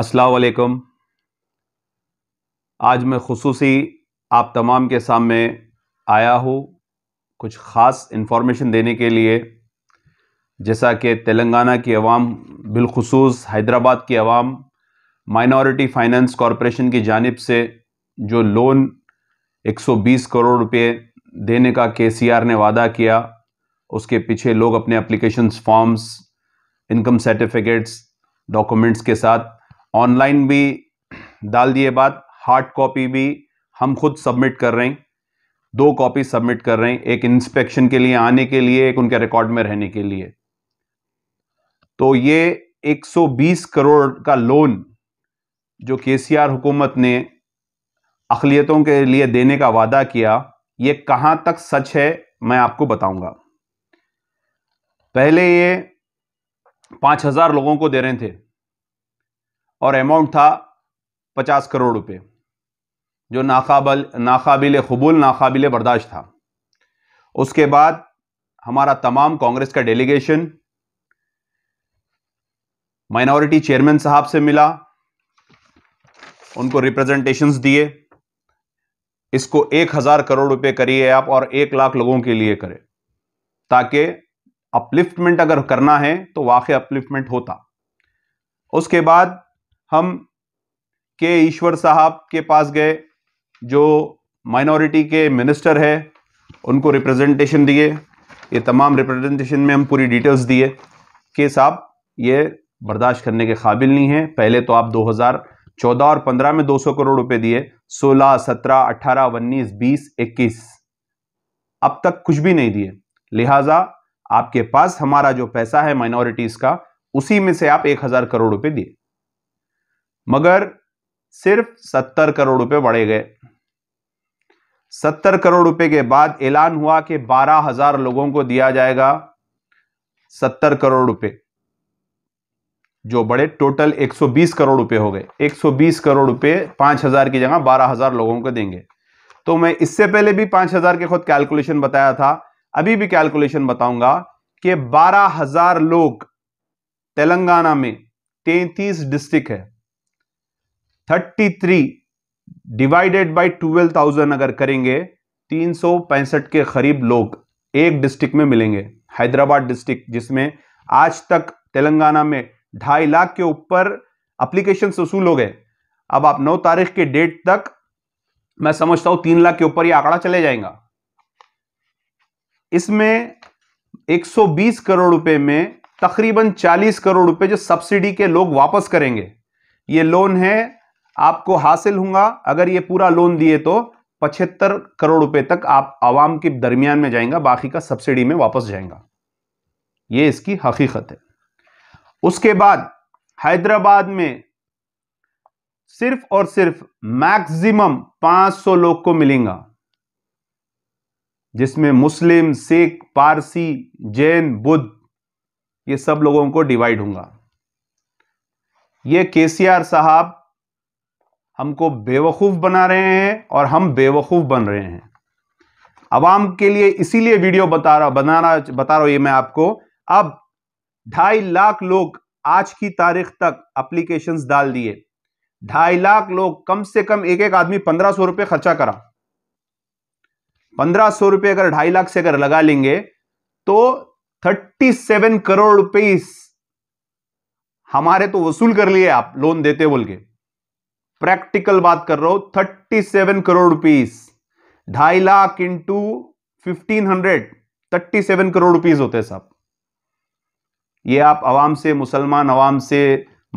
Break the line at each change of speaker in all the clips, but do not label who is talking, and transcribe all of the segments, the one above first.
असलकम आज मैं खसूसी आप तमाम के सामने आया हूँ कुछ ख़ास इन्फॉर्मेशन देने के लिए जैसा कि तेलंगाना की आवाम बिलखसूस हैदराबाद की आवाम माइनॉरिटी फाइनेंस कॉरपोरेशन की जानब से जो लोन 120 करोड़ रुपये देने का के सी आर ने वादा किया उसके पीछे लोग अपने application forms income certificates documents के साथ ऑनलाइन भी डाल दिए बाद हार्ड कॉपी भी हम खुद सबमिट कर रहे हैं दो कॉपी सबमिट कर रहे हैं एक इंस्पेक्शन के लिए आने के लिए एक उनके रिकॉर्ड में रहने के लिए तो ये 120 करोड़ का लोन जो केसीआर हुकूमत ने अखिलियतों के लिए देने का वादा किया ये कहाँ तक सच है मैं आपको बताऊंगा पहले ये 5000 हज़ार लोगों को दे रहे थे और अमाउंट था पचास करोड़ रुपए जो नाकाबल नाकाबिल कबूल नाकाबिल बर्दाश्त था उसके बाद हमारा तमाम कांग्रेस का डेलीगेशन माइनॉरिटी चेयरमैन साहब से मिला उनको रिप्रेजेंटेशंस दिए इसको एक हजार करोड़ रुपए करिए आप और एक लाख लोगों के लिए करें ताकि अपलिफ्टमेंट अगर करना है तो वाकई अपलिफ्टमेंट होता उसके बाद हम के ईश्वर साहब के पास गए जो माइनॉरिटी के मिनिस्टर है उनको रिप्रेजेंटेशन दिए ये तमाम रिप्रेजेंटेशन में हम पूरी डिटेल्स दिए कि साहब ये बर्दाश्त करने के काबिल नहीं है पहले तो आप 2014 और 15 में 200 करोड़ रुपए दिए 16, 17, 18, 19, 20, 21 अब तक कुछ भी नहीं दिए लिहाजा आपके पास हमारा जो पैसा है माइनॉरिटीज़ का उसी में से आप एक हज़ार करोड़ रुपए दिए मगर सिर्फ सत्तर करोड़ रुपए बढ़े गए सत्तर करोड़ रुपए के बाद ऐलान हुआ कि बारह हजार लोगों को दिया जाएगा सत्तर करोड़ रुपए जो बड़े टोटल 120 करोड़ रुपए हो गए 120 करोड़ रुपए 5000 की जगह 12000 लोगों को देंगे तो मैं इससे पहले भी 5000 के खुद कैलकुलेशन बताया था अभी भी कैलकुलेशन बताऊंगा कि 12000 लोग तेलंगाना में 33 डिस्ट्रिक्ट है thirty three divided by twelve thousand अगर करेंगे तीन सौ पैंसठ के करीब लोग एक डिस्ट्रिक्ट में मिलेंगे हैदराबाद डिस्ट्रिक्ट जिसमें आज तक तेलंगाना में ढाई लाख के ऊपर अप्लीकेशन वसूल हो गए अब आप नौ तारीख के डेट तक मैं समझता हूं तीन लाख के ऊपर ये आंकड़ा चले जाएगा इसमें 120 करोड़ रुपए में तकरीबन 40 करोड़ रुपए जो सब्सिडी के लोग वापस करेंगे ये लोन है आपको हासिल होगा अगर ये पूरा लोन दिए तो पचहत्तर करोड़ रुपए तक आप आवाम के दरमियान में जाएंगा बाकी का सब्सिडी में वापस जाएगा ये इसकी हकीकत है उसके बाद हैदराबाद में सिर्फ और सिर्फ मैक्सिमम 500 लोग को मिलेगा जिसमें मुस्लिम सिख पारसी जैन बुद्ध ये सब लोगों को डिवाइड होगा ये केसीआर साहब हमको बेवकूफ़ बना रहे हैं और हम बेवकूफ़ बन रहे हैं आवाम के लिए इसीलिए वीडियो बता रहा बना रहा बता रहा हूँ ये मैं आपको अब ढाई लाख लोग आज की तारीख तक अप्लीकेशन डाल दिए ढाई लाख लोग कम से कम एक एक आदमी पंद्रह सौ रुपये खर्चा करा पंद्रह सौ रुपये अगर ढाई लाख से अगर लगा लेंगे तो थर्टी सेवन करोड़ रुपीस हमारे तो वसूल कर लिए आप लोन देते बोल के प्रैक्टिकल बात कर रहा हूं थर्टी सेवन करोड़ रुपीस ढाई lakh into fifteen hundred thirty seven crore rupees होते हैं साहब ये आप आवाम से मुसलमान आवाम से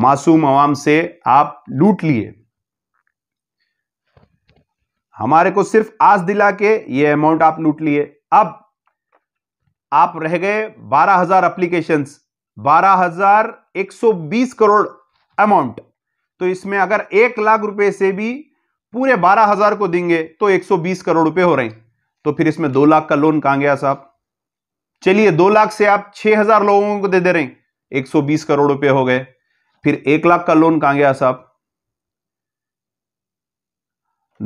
मासूम आवाम से आप लूट लिए हमारे को सिर्फ आज दिला के ये अमाउंट आप लूट लिए अब आप रह गए बारह हजार अप्लीकेशन बारह हजार एक सौ बीस करोड़ अमाउंट तो इसमें अगर एक लाख रुपए से भी पूरे बारह हजार को देंगे तो 120 करोड़ रुपए हो रहे हैं तो फिर इसमें दो लाख का लोन कहां गया साहब चलिए दो लाख से आप छह हजार लोगों को दे दे रहे हैं 120 करोड़ रुपए हो गए फिर एक लाख का लोन कहां गया साहब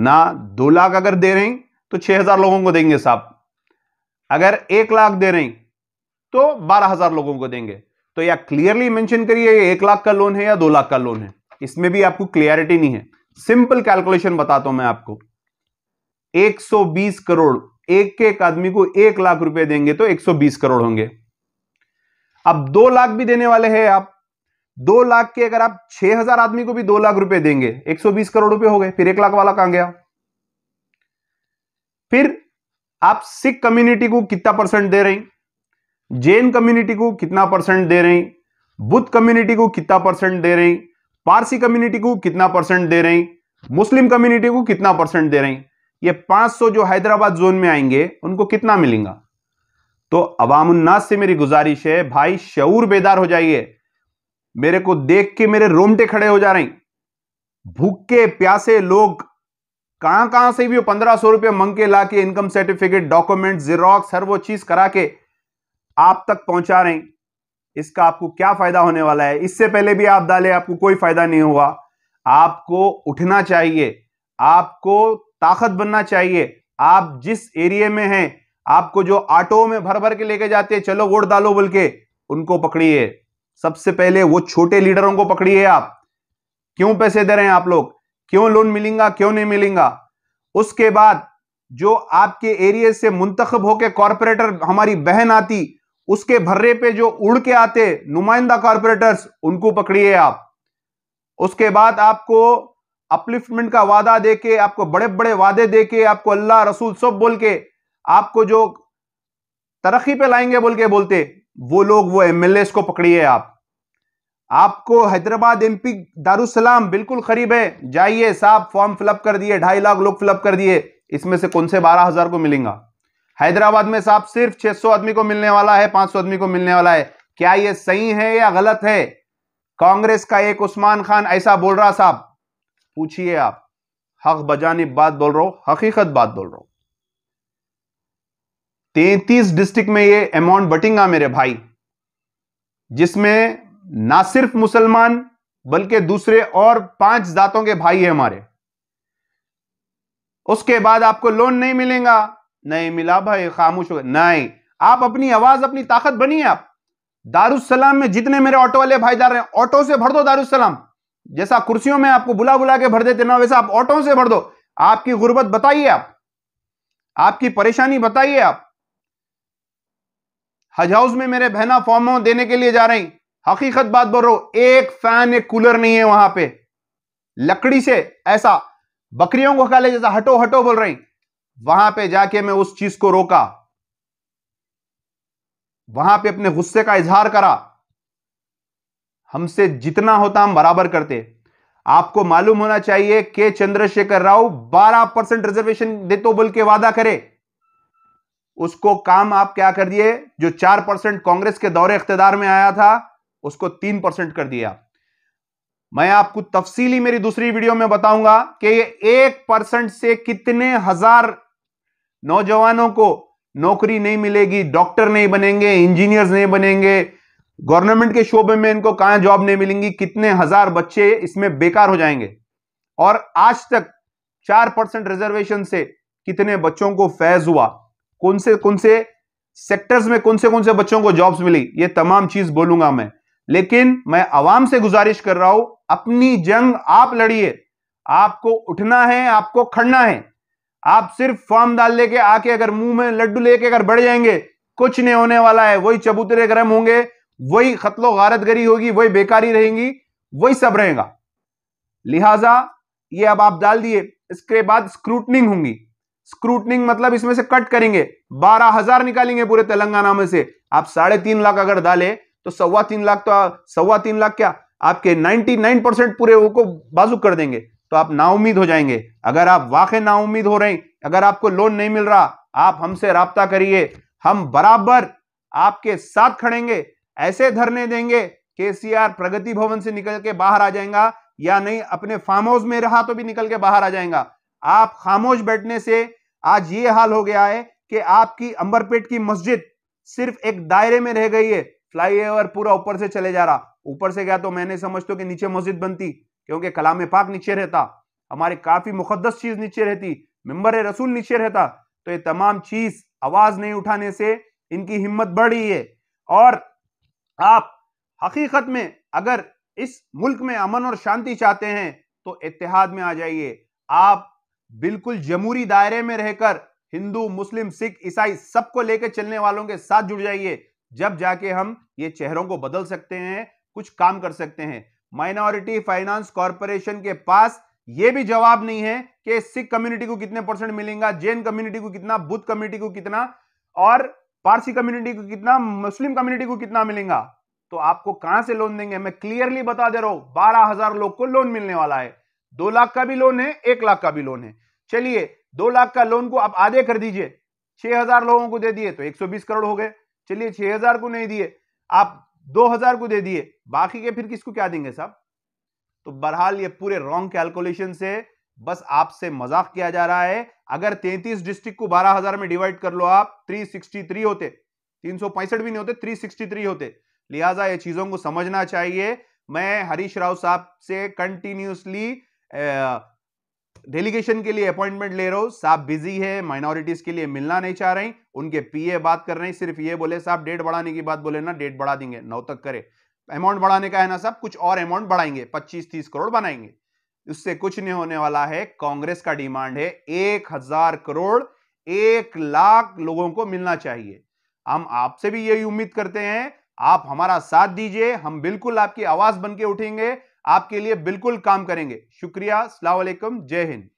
ना दो लाख अगर दे रहे हैं तो छह हजार लोगों को देंगे साहब अगर एक लाख दे रहे हैं तो बारह हजार लोगों को देंगे तो या क्लियरली मेंशन करिए एक लाख का लोन है या दो लाख का लोन है इसमें भी आपको क्लियरिटी नहीं है सिंपल कैलकुलेशन बताता हूं मैं आपको 120 करोड़ एक एक आदमी को एक लाख रुपए देंगे तो 120 करोड़ होंगे अब दो लाख भी देने वाले हैं आप दो लाख के अगर आप छह हजार आदमी को भी दो लाख रुपए देंगे 120 करोड़ रुपए हो गए फिर एक लाख वाला कहां गया फिर आप सिख कम्युनिटी को कितना परसेंट दे रही जैन कम्युनिटी को कितना परसेंट दे रही बुद्ध कम्युनिटी को कितना परसेंट दे रही पारसी कम्युनिटी को कितना परसेंट दे रही मुस्लिम कम्युनिटी को कितना परसेंट दे रही ये 500 जो हैदराबाद जोन में आएंगे उनको कितना मिलेगा तो अवामुन्नास से मेरी गुजारिश है भाई शऊर बेदार हो जाइए मेरे को देख के मेरे रोमटे खड़े हो जा रहे भूखे प्यासे लोग कहां कहां से भी पंद्रह सौ रुपये मंग के ला के इनकम सर्टिफिकेट डॉक्यूमेंट जीरोक्स हर वो चीज करा के आप तक पहुंचा रहे इसका आपको क्या फायदा होने वाला है इससे पहले भी आप डाले आपको कोई फायदा नहीं हुआ आपको उठना चाहिए आपको ताकत बनना चाहिए आप जिस एरिए में हैं आपको जो ऑटो में भर भर के लेके जाते हैं चलो वोट डालो बोल के उनको पकड़िए सबसे पहले वो छोटे लीडरों को पकड़िए आप क्यों पैसे दे रहे हैं आप लोग क्यों लोन मिलेगा क्यों नहीं मिलेगा उसके बाद जो आपके एरिए से मुंतखब होकर कॉरपोरेटर हमारी बहन आती उसके भर्रे पे जो उड़ के आते नुमाइंदा कॉरपोरेटर्स उनको पकड़िए आप उसके बाद आपको अपलिफ्टमेंट का वादा देके आपको बड़े बड़े वादे देके आपको अल्लाह रसूल सब बोल के आपको जो तरक्की पे लाएंगे बोल के बोलते वो लोग वो एमएलए को पकड़िए आप आपको हैदराबाद एमपी दारुसलाम बिल्कुल करीब है जाइए साहब फॉर्म फिलअप कर दिए ढाई लाख लोग फिलअप कर दिए इसमें से कौन से बारह हजार को मिलेगा हैदराबाद में साहब सिर्फ 600 आदमी को मिलने वाला है 500 आदमी को मिलने वाला है क्या ये सही है या गलत है कांग्रेस का एक उस्मान खान ऐसा बोल रहा साहब पूछिए आप हक बजानी बात बोल रहा हूं हकीकत बात बोल रहा हूं तैतीस डिस्ट्रिक्ट में ये अमाउंट बटेगा मेरे भाई जिसमें ना सिर्फ मुसलमान बल्कि दूसरे और पांच जातों के भाई है हमारे उसके बाद आपको लोन नहीं मिलेगा नहीं मिला भाई खामोश हो गए नहीं आप अपनी आवाज अपनी ताकत बनी आप दारुसलाम में जितने मेरे ऑटो वाले भाई रहे हैं ऑटो से भर दो दारुसलाम जैसा कुर्सियों में आपको बुला बुला के भर देते ना वैसा आप ऑटो से भर दो आपकी गुर्बत बताइए आप आपकी परेशानी बताइए आप हज हाउस में मेरे बहना फॉर्म देने के लिए जा रही हकीकत बात बोल रो एक फैन एक कूलर नहीं है वहां पे लकड़ी से ऐसा बकरियों को खा ले जैसा हटो हटो बोल रही वहां पे जाके मैं उस चीज को रोका वहां पे अपने गुस्से का इजहार करा हमसे जितना होता हम बराबर करते आपको मालूम होना चाहिए के चंद्रशेखर राव 12 परसेंट रिजर्वेशन दे तो बोल के वादा करे उसको काम आप क्या कर दिए जो 4 परसेंट कांग्रेस के दौरे इकतेदार में आया था उसको 3 परसेंट कर दिया मैं आपको तफसीली मेरी दूसरी वीडियो में बताऊंगा कि ये एक परसेंट से कितने हजार नौजवानों को नौकरी नहीं मिलेगी डॉक्टर नहीं बनेंगे इंजीनियर्स नहीं बनेंगे गवर्नमेंट के शोबे में इनको कहा जॉब नहीं मिलेंगी कितने हजार बच्चे इसमें बेकार हो जाएंगे और आज तक चार परसेंट रिजर्वेशन से कितने बच्चों को फैज हुआ कौन से कौन से सेक्टर्स में कौन से कौन से बच्चों को जॉब्स मिली ये तमाम चीज बोलूंगा मैं लेकिन मैं आवाम से गुजारिश कर रहा हूं अपनी जंग आप लड़िए आपको उठना है आपको खड़ना है आप सिर्फ फॉर्म डाल लेके आके अगर मुंह में लड्डू लेके अगर बढ़ जाएंगे कुछ नहीं होने वाला है वही चबूतरे गर्म होंगे वही खतलो गारत गरी होगी वही बेकारी रहेंगी वही सब रहेगा लिहाजा ये अब आप डाल दिए इसके बाद स्क्रूटनिंग होंगी स्क्रूटनिंग मतलब इसमें से कट करेंगे बारह हजार निकालेंगे पूरे तेलंगाना में से आप साढ़े तीन लाख अगर डाले तो सवा तीन लाख तो सवा तीन लाख क्या आपके 99 परसेंट पूरे को बाजू कर देंगे तो आप नाउमीद हो जाएंगे अगर आप वाकई नाउमीद हो रहे हैं अगर आपको लोन नहीं मिल रहा आप हमसे रबता करिए हम बराबर आपके साथ खड़ेंगे ऐसे धरने देंगे केसीआर प्रगति भवन से निकल के बाहर आ जाएगा या नहीं अपने फार्म हाउस में रहा तो भी निकल के बाहर आ जाएगा आप खामोश बैठने से आज ये हाल हो गया है कि आपकी अंबरपेट की मस्जिद सिर्फ एक दायरे में रह गई है फ्लाईओवर पूरा ऊपर से चले जा रहा ऊपर से गया तो मैंने तो कि नीचे मस्जिद बनती क्योंकि कलाम पाक नीचे रहता हमारे काफ़ी मुकदस चीज़ नीचे रहती मेम्बर रसूल नीचे रहता तो ये तमाम चीज़ आवाज़ नहीं उठाने से इनकी हिम्मत बढ़ रही है और आप हकीकत में अगर इस मुल्क में अमन और शांति चाहते हैं तो इतिहाद में आ जाइए आप बिल्कुल जमूरी दायरे में रहकर हिंदू मुस्लिम सिख ईसाई सबको लेकर चलने वालों के साथ जुड़ जाइए जब जाके हम ये चेहरों को बदल सकते हैं कुछ काम कर सकते हैं माइनॉरिटी फाइनेंस कॉरपोरेशन के पास यह भी जवाब नहीं है कि सिख कम्युनिटी को कितने परसेंट मिलेगा जैन कम्युनिटी को कितना बुद्ध कम्युनिटी को कितना और पारसी कम्युनिटी को कितना मुस्लिम कम्युनिटी को कितना मिलेगा तो आपको कहां से लोन देंगे मैं क्लियरली बता दे रहा हूं बारह हजार लोग को लोन मिलने वाला है दो लाख का भी लोन है एक लाख का भी लोन है चलिए दो लाख का लोन को आप आधे कर दीजिए छह हजार लोगों को दे दिए तो बीस करोड़ हो गए चलिए छह हजार को नहीं दिए आप दो हजार को दे दिए बाकी के फिर किसको क्या देंगे साहब तो बहरहाल ये पूरे रॉन्ग कैलकुलेशन से बस आपसे मजाक किया जा रहा है अगर 33 डिस्ट्रिक्ट को 12000 में डिवाइड कर लो आप 363 होते तीन भी नहीं होते 363 होते लिहाजा ये चीजों को समझना चाहिए मैं हरीश राव साहब से कंटिन्यूसली डेलीगेशन के लिए अपॉइंटमेंट ले रहे हो साहब बिजी है माइनॉरिटीज के लिए मिलना नहीं चाह रहे उनके पीए बात कर रहे हैं सिर्फ ये बोले साहब डेट बढ़ाने की बात बोले ना डेट बढ़ा देंगे नौ तक करे अमाउंट बढ़ाने का है ना साहब कुछ और अमाउंट बढ़ाएंगे पच्चीस तीस करोड़ बनाएंगे उससे कुछ नहीं होने वाला है कांग्रेस का डिमांड है एक हजार करोड़ एक लाख लोगों को मिलना चाहिए हम आपसे भी यही उम्मीद करते हैं आप हमारा साथ दीजिए हम बिल्कुल आपकी आवाज बन के उठेंगे आपके लिए बिल्कुल काम करेंगे शुक्रिया सलामकुम जय हिंद